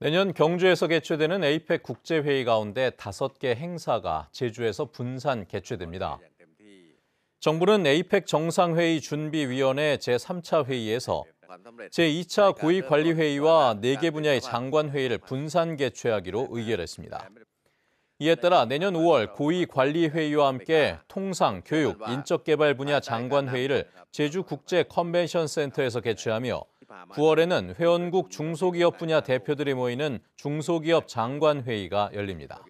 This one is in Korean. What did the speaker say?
내년 경주에서 개최되는 에이펙 국제회의 가운데 다섯 개 행사가 제주에서 분산 개최됩니다. 정부는 에이펙 정상회의 준비위원회 제3차 회의에서 제2차 고위관리회의와 4개 분야의 장관회의를 분산 개최하기로 의결했습니다. 이에 따라 내년 5월 고위관리회의와 함께 통상, 교육, 인적개발 분야 장관회의를 제주국제컨벤션센터에서 개최하며 9월에는 회원국 중소기업 분야 대표들이 모이는 중소기업 장관회의가 열립니다.